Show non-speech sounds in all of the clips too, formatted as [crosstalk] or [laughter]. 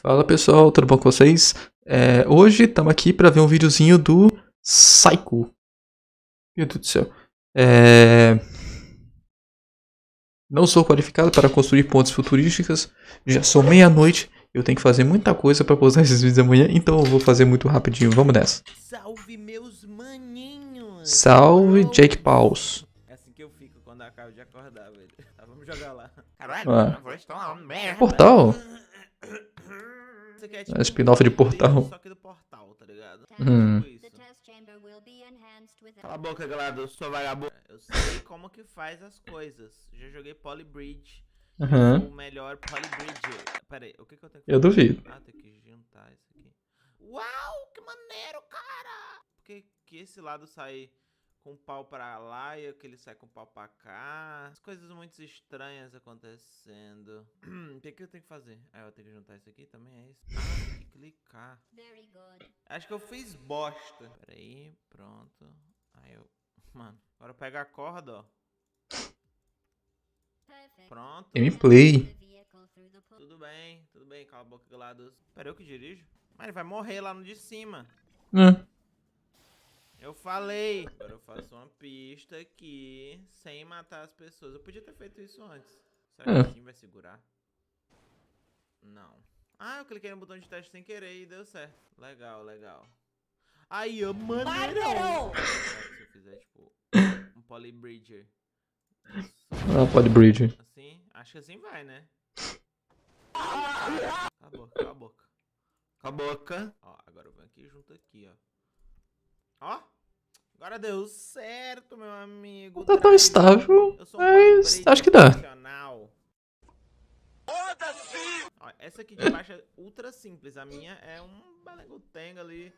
Fala pessoal, tudo bom com vocês? É, hoje estamos aqui para ver um videozinho do Psycho. Meu Deus do céu. É... Não sou qualificado para construir pontes futurísticas. Já sou meia-noite. Eu tenho que fazer muita coisa para postar esses vídeos amanhã. Então eu vou fazer muito rapidinho. Vamos nessa. Salve, meus maninhos. Salve, Jake Paus. É assim que eu fico quando acabo de acordar, velho. Tá, vamos jogar lá. Caralho, ah. portal? É spin-off de Portal. Só que do Portal, tá ligado? Hum. hum. Tipo Cala a boca, Glado, eu sou vagabundo. É, eu sei como que faz as coisas. Já joguei Polybridge. Uhum. O melhor Polybridge. Pera aí, o que, que eu tenho que fazer? Eu duvido. Ah, tem que juntar isso aqui. Uau, que maneiro, cara! Por que, que esse lado sai com pau para lá e aquele ele sai com pau para cá. As coisas muito estranhas acontecendo. [clears throat] o que, que eu tenho que fazer? Ah, eu tenho que juntar isso aqui também, é isso? Ah, tem que clicar. Very good. Acho que eu fiz bosta. Peraí, pronto. Aí eu... [laughs] Mano, agora pego a corda, ó. Pronto. Gameplay. Tudo bem, tudo bem, cala a boca do lado. Pera, eu que dirijo? Mas ele vai morrer lá no de cima. Hum. Eu falei. Agora eu faço uma pista aqui sem matar as pessoas. Eu podia ter feito isso antes. Será que assim vai segurar? Não. Ah, eu cliquei no botão de teste sem querer e deu certo. Legal, legal. Aí, eu maneirão. Se eu fizer, tipo, um polybridger. Ah, polybridger. Assim? Acho que assim vai, né? Cala a boca, cala a boca. Cala a boca. Ó, agora eu venho aqui junto aqui, ó. Ó, agora deu certo, meu amigo. Tá tão estável, mas acho que dá. Essa aqui de baixo é ultra simples. A minha é um balegotenga ali,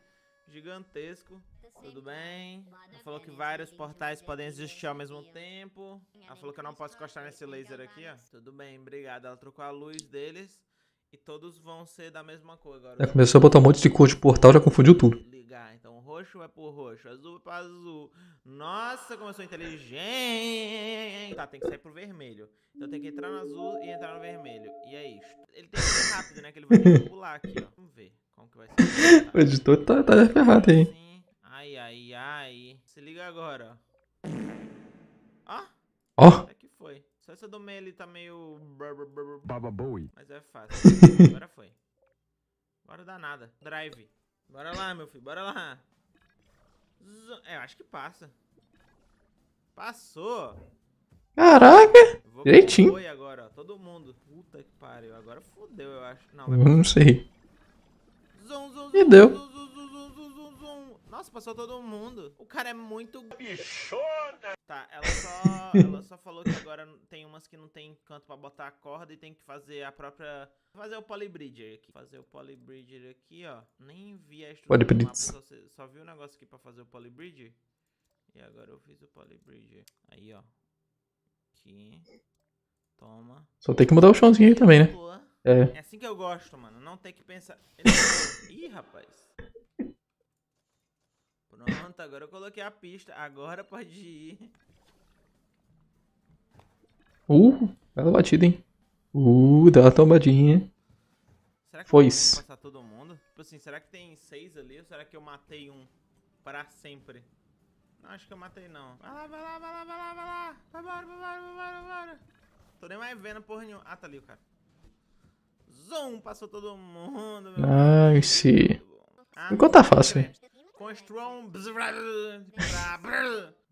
gigantesco. Tudo bem? Ela falou que vários portais podem existir ao mesmo tempo. Ela falou que eu não posso encostar nesse laser aqui, ó. Tudo bem, obrigado. Ela trocou a luz deles. E todos vão ser da mesma cor agora. Já é, né? começou a botar um monte de cor de portal, já confundiu tudo. Ligar. Então roxo vai é pro roxo, azul vai é pro azul. Nossa, como eu sou inteligente. Tá, tem que sair pro vermelho. Então tem que entrar no azul e entrar no vermelho. E é isso. Ele tem que ser rápido, né? Que ele vai pular aqui, ó. Vamos ver como que vai ser. [laughs] O editor tá, tá ferrado aí. Ai, ai, ai. Se liga agora, ó. Ó. Ó. Tá essa do meio ele tá meio. Baba Bowie. Mas é fácil. [laughs] Agora foi. Bora dar nada. Drive. Bora lá, meu filho. Bora lá. É, eu acho que passa. Passou. Caraca! Vou Direitinho. Foi agora, ó. Todo mundo. Puta que pariu. Agora fodeu, eu acho. Não, eu não sei. e deu. Nossa, passou todo mundo. O cara é muito. Bichona! Tá, ela só, ela só falou que agora tem umas que não tem canto pra botar a corda e tem que fazer a própria. Fazer o polybridger aqui. Fazer o polybridger aqui, ó. Nem vi a estrutura mapa, só, só vi o um negócio aqui pra fazer o polybridger. E agora eu fiz o polybridger. Aí, ó. Aqui. Toma. Só tem que mudar o chãozinho aí também, né? É. é assim que eu gosto, mano. Não tem que pensar. Ih, rapaz. Pronto, agora eu coloquei a pista. Agora pode ir. Uh, bela batida, hein? Uh, dá uma tombadinha. Será que Foi isso. passar todo mundo? Tipo assim, será que tem seis ali ou será que eu matei um pra sempre? Não, acho que eu matei não. Vai lá, vai lá, vai lá, vai lá, vai lá. Vai embora, vai embora, vai embora, vai embora. Tô nem mais vendo porra nenhuma. Ah, tá ali o cara. Zoom, passou todo mundo. Meu nice. Ah, Enquanto tá fácil. Hein? Construam.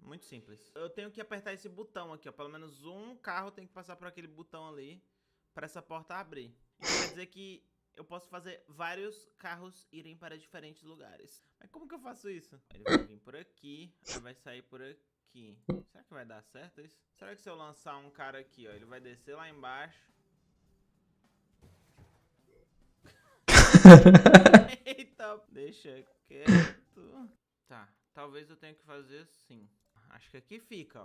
Muito simples. Eu tenho que apertar esse botão aqui, ó. Pelo menos um carro tem que passar por aquele botão ali pra essa porta abrir. Isso quer dizer que eu posso fazer vários carros irem para diferentes lugares. Mas como que eu faço isso? Ele vai vir por aqui, ele vai sair por aqui. Será que vai dar certo isso? Será que se eu lançar um cara aqui, ó, ele vai descer lá embaixo? [laughs] [laughs] Eita, deixa quieto. Tá, talvez eu tenha que fazer sim. Acho que aqui fica,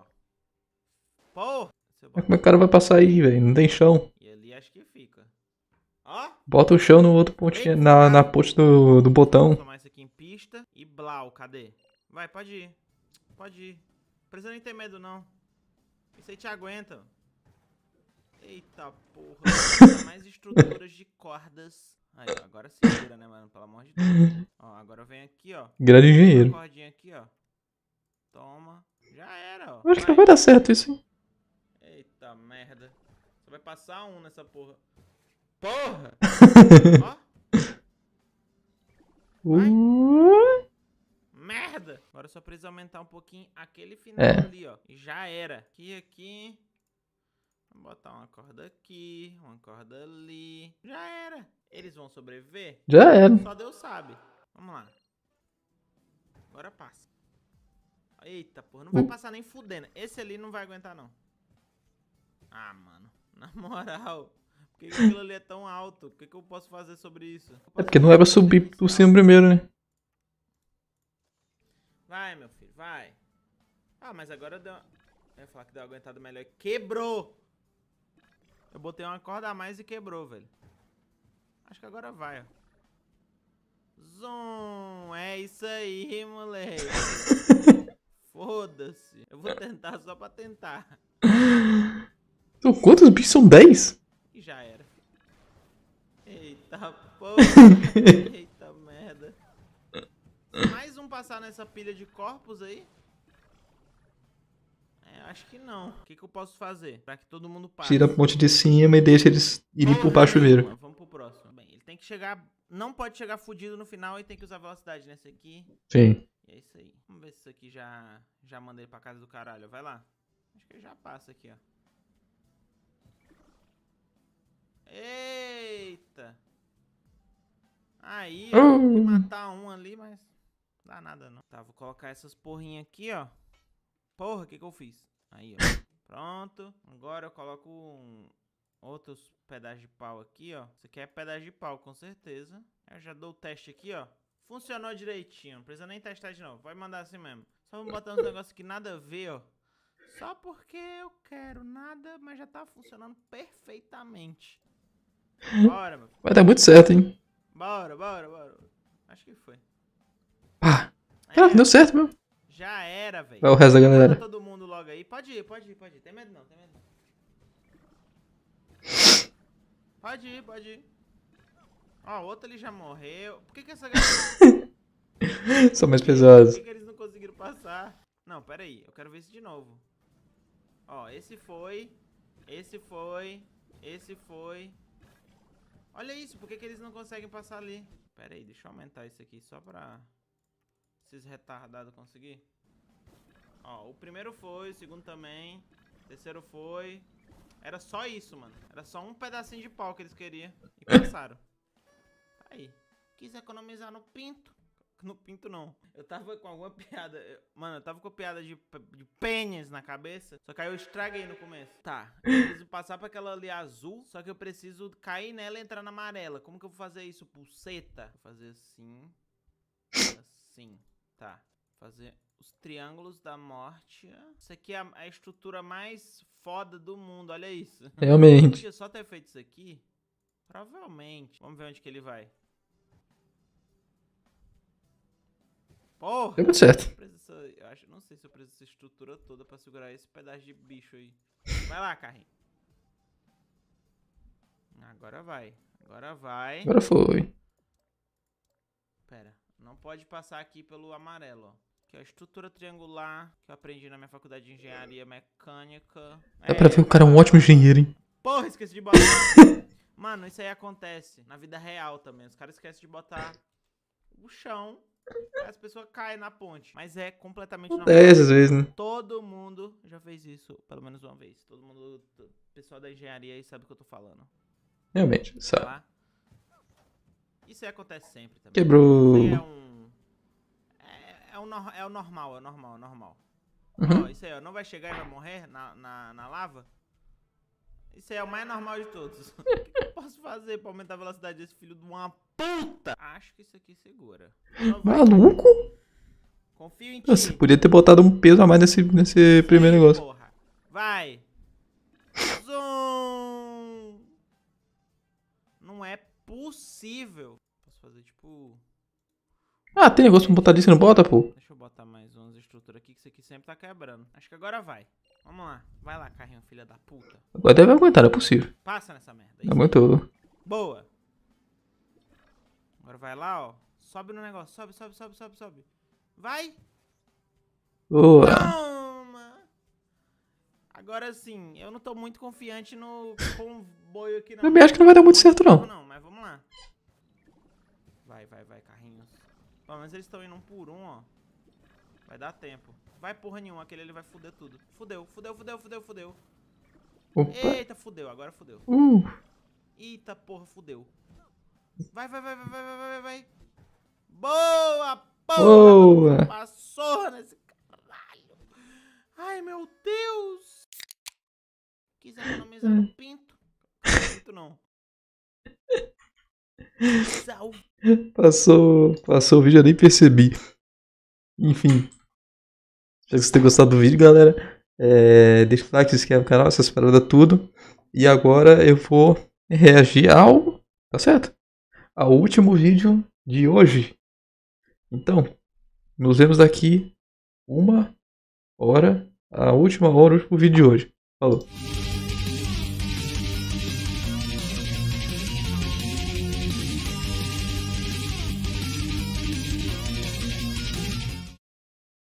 ó. que Meu cara vai passar aí, velho. Não tem chão. E ali acho que fica. Ó! Bota o chão no outro pontinho, na, na ponte do, do botão. Vou tomar isso aqui em pista. E blau, cadê? Vai, pode ir. Pode ir. Precisa nem ter medo, não. Isso aí te aguenta. Eita porra. [laughs] mais estruturas de cordas Aí, agora segura, né, mano? Pelo amor de Deus. [laughs] Ó, agora vem aqui, ó. Grande engenheiro. Uma cordinha aqui, ó. Toma. Já era, ó. Eu acho que vai dar certo isso, hein? Eita merda. Só vai passar um nessa porra. Porra! [laughs] ó. Uh... Merda! Agora é só precisa aumentar um pouquinho aquele final é. ali, ó. E já era. Aqui, aqui botar uma corda aqui, uma corda ali. Já era. Eles vão sobreviver? Já era. Só Deus sabe. Vamos lá. Agora passa. Eita, porra, não vai uh. passar nem fudendo. Esse ali não vai aguentar, não. Ah, mano. [laughs] Na moral. Por que, aquilo ali é tão alto? O que, que eu posso fazer sobre isso? É porque não é pra subir por cima primeiro, né? Vai, meu filho, vai. Ah, mas agora deu. Eu ia falar que deu aguentado melhor. Quebrou! Eu botei uma corda a mais e quebrou, velho. Acho que agora vai, ó. Zoom! É isso aí, moleque. [laughs] Foda-se. Eu vou tentar só pra tentar. Então, quantos bichos são 10? E já era. Eita porra. [laughs] Eita merda. Mais um passar nessa pilha de corpos aí. Acho que não. O que, que eu posso fazer para que todo mundo passe? Tira a ponte de cima e deixa eles irem por baixo primeiro. Vamos pro próximo. Bem, ele tem que chegar... Não pode chegar fudido no final e tem que usar velocidade nesse aqui. Sim. E é isso aí. Vamos ver se isso aqui já, já manda ele pra casa do caralho. Vai lá. Acho que ele já passa aqui, ó. Eita. Aí, ó. Vou hum. matar um ali, mas... Não dá nada, não. Tá, vou colocar essas porrinhas aqui, ó. Porra, o que que eu fiz? Aí, ó. [laughs] Pronto. Agora eu coloco um, outros pedaços de pau aqui, ó. Isso aqui é pedaço de pau, com certeza. Eu já dou o teste aqui, ó. Funcionou direitinho. Não precisa nem testar de novo. Vai mandar assim mesmo. Só vou botar uns [coughs] negócios que nada a ver, ó. Só porque eu quero nada, mas já tá funcionando perfeitamente. Bora, meu. Vai dar tá muito certo, hein? Bora, bora, bora. Acho que foi. Ah, é. deu certo meu. Já era, velho. Vai é o resto da galera. Todo mundo logo aí. Pode ir, pode ir, pode ir. Tem medo não, tem medo não. Pode ir, pode ir. Ó, o outro ali já morreu. Por que que essa galera... [laughs] São mais pesados. Por que, que eles não conseguiram passar? Não, pera aí. Eu quero ver isso de novo. Ó, esse foi. Esse foi. Esse foi. Olha isso. Por que, que eles não conseguem passar ali? Pera aí, deixa eu aumentar isso aqui só pra... Esses retardados conseguir. Ó, o primeiro foi, o segundo também. O terceiro foi. Era só isso, mano. Era só um pedacinho de pau que eles queriam. E passaram. [coughs] Aí. Quis economizar no pinto. No pinto, não. Eu tava com alguma piada. mano, eu tava com piada de, de pênis na cabeça. Só que aí eu estraguei no começo. Tá. Eu preciso passar pra aquela ali azul. Só que eu preciso cair nela e entrar na amarela. Como que eu vou fazer isso? Pulseta. Vou fazer assim. Assim. Tá. Fazer os triângulos da morte. Isso aqui é a, é estrutura mais foda do mundo, olha isso. [laughs] Realmente. Eu só ter feito isso aqui? Provavelmente. Vamos ver onde que ele vai. Porra! Deu muito certo. Eu acho, não sei se eu preciso dessa estrutura toda pra segurar esse pedaço de bicho aí. Vai lá, carrinho. Agora vai. Agora vai. Agora foi. Pera. Não pode passar aqui pelo amarelo, ó. Que é a estrutura triangular que eu aprendi na minha faculdade de engenharia mecânica. Dá é, pra ver que o cara é um ótimo engenheiro, hein? Porra, esqueci de botar. [laughs] Mano, isso aí acontece na vida real também. Os caras esquecem de botar o chão as pessoas caem na ponte. Mas é completamente normal. É, essas vezes, né? Todo mundo já fez isso, pelo menos uma vez. Todo mundo, pessoal da engenharia aí sabe o que eu tô falando. Realmente, sabe. Tá isso aí acontece sempre também. Quebrou. É um no, é o normal, é o normal, é o normal. Uhum. Ó, isso aí, ó. Não vai chegar e vai morrer na, na, na lava? Isso aí é o mais normal de todos. [laughs] o que, que eu posso fazer pra aumentar a velocidade desse filho de uma puta? Acho que isso aqui segura. Maluco? Confio em ti. Você podia ter botado um peso a mais nesse, nesse Sim, primeiro negócio. Porra. Vai. Zoom. Não é possível. Ah, tem negócio pra botar disso não bota, pô? Deixa eu botar mais umas estruturas aqui, que isso aqui sempre tá quebrando. Acho que agora vai. Vamos lá. Vai lá, carrinho, filha da puta. Agora deve aguentar, é possível. Passa nessa merda. Isso. Aguentou. Boa. Agora vai lá, ó. Sobe no negócio. Sobe, sobe, sobe, sobe, sobe. Vai. Boa. Toma. Agora sim, eu não tô muito confiante no comboio aqui não. Eu acho que não vai dar muito certo não. Não, mas vamos lá. Vai, vai, vai, carrinho. Pelo menos eles estão indo um por um, ó. Vai dar tempo. Vai porra nenhuma, aquele ele vai fuder tudo. Fudeu, fudeu, fudeu, fudeu, fudeu. Opa. Eita, fudeu, agora fudeu. Uh. Eita, porra, fudeu. Vai, vai, vai, vai, vai, vai, vai, vai. Boa, porra! Boa. Passou nesse caralho. Ai, meu Deus. Quis economizar no hum. pinto. [laughs] passou, passou o vídeo, eu nem percebi. Enfim. Espero que vocês tenham gostado do vídeo, galera. É, deixa o like, se inscreve no canal, essas paradas tudo. E agora eu vou reagir ao. Tá certo? Ao último vídeo de hoje. Então, nos vemos daqui uma hora, a última hora, o último vídeo de hoje. Falou!